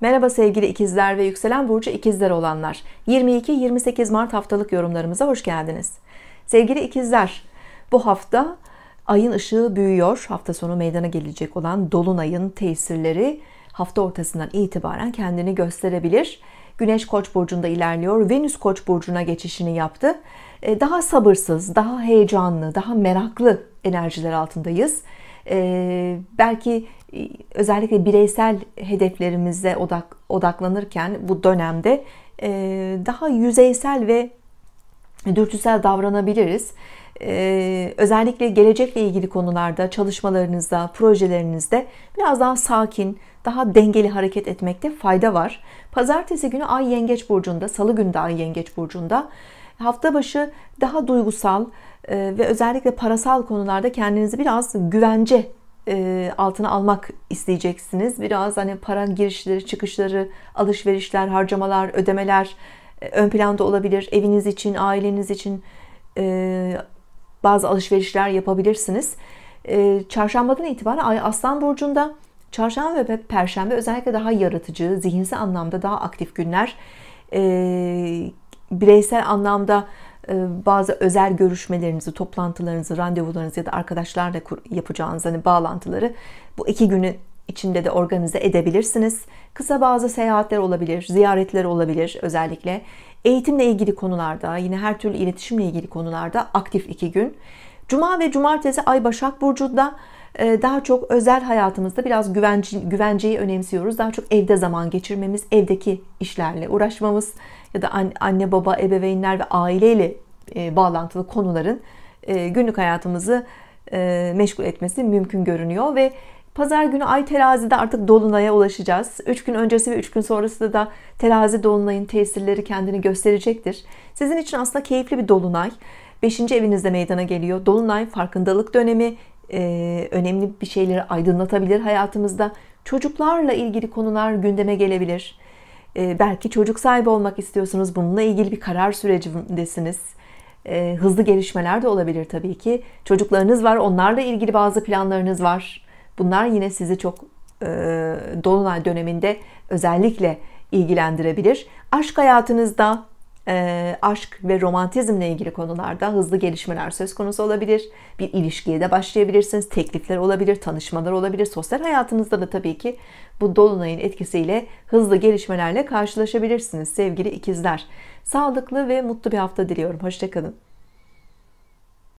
Merhaba sevgili ikizler ve yükselen burcu ikizler olanlar. 22-28 Mart haftalık yorumlarımıza hoş geldiniz. Sevgili ikizler, bu hafta ayın ışığı büyüyor. Hafta sonu meydana gelecek olan dolunayın tesirleri hafta ortasından itibaren kendini gösterebilir. Güneş Koç burcunda ilerliyor. Venüs Koç burcuna geçişini yaptı. E, daha sabırsız, daha heyecanlı, daha meraklı enerjiler altındayız. E, belki e, özellikle bireysel hedeflerimize odak, odaklanırken bu dönemde e, daha yüzeysel ve dürtüsel davranabiliriz. Ee, özellikle gelecekle ilgili konularda, çalışmalarınızda, projelerinizde biraz daha sakin, daha dengeli hareket etmekte fayda var. Pazartesi günü Ay Yengeç Burcu'nda, Salı günü de Ay Yengeç Burcu'nda. Hafta başı daha duygusal e, ve özellikle parasal konularda kendinizi biraz güvence e, altına almak isteyeceksiniz. Biraz hani para girişleri, çıkışları, alışverişler, harcamalar, ödemeler e, ön planda olabilir. Eviniz için, aileniz için e, bazı alışverişler yapabilirsiniz. Çarşambadan itibaren Ay Aslan Burcu'nda Çarşamba ve Perşembe özellikle daha yaratıcı, zihinsel anlamda daha aktif günler. Bireysel anlamda e, bazı özel görüşmelerinizi, toplantılarınızı, randevularınızı ya da arkadaşlarla yapacağınız hani bağlantıları bu iki günü içinde de organize edebilirsiniz. Kısa bazı seyahatler olabilir, ziyaretler olabilir özellikle. Eğitimle ilgili konularda, yine her türlü iletişimle ilgili konularda aktif iki gün. Cuma ve cumartesi ay Başak burcunda e, daha çok özel hayatımızda biraz güvence, güvenceyi önemsiyoruz. Daha çok evde zaman geçirmemiz, evdeki işlerle uğraşmamız ya da anne baba, ebeveynler ve aileyle e, bağlantılı konuların e, günlük hayatımızı meşgul etmesi mümkün görünüyor ve Pazar günü Ay terazide artık Dolunay'a ulaşacağız. 3 gün öncesi ve 3 gün sonrası da terazi Dolunay'ın tesirleri kendini gösterecektir. Sizin için aslında keyifli bir Dolunay. 5. evinizde meydana geliyor. Dolunay farkındalık dönemi, ee, önemli bir şeyleri aydınlatabilir hayatımızda. Çocuklarla ilgili konular gündeme gelebilir. Ee, belki çocuk sahibi olmak istiyorsunuz. Bununla ilgili bir karar sürecindesiniz. Ee, hızlı gelişmeler de olabilir tabii ki. Çocuklarınız var, onlarla ilgili bazı planlarınız var Bunlar yine sizi çok e, dolunay döneminde özellikle ilgilendirebilir. Aşk hayatınızda e, aşk ve romantizmle ilgili konularda hızlı gelişmeler söz konusu olabilir. Bir ilişkiye de başlayabilirsiniz. Teklifler olabilir, tanışmalar olabilir. Sosyal hayatınızda da tabii ki bu dolunayın etkisiyle hızlı gelişmelerle karşılaşabilirsiniz sevgili ikizler. Sağlıklı ve mutlu bir hafta diliyorum. Hoşçakalın.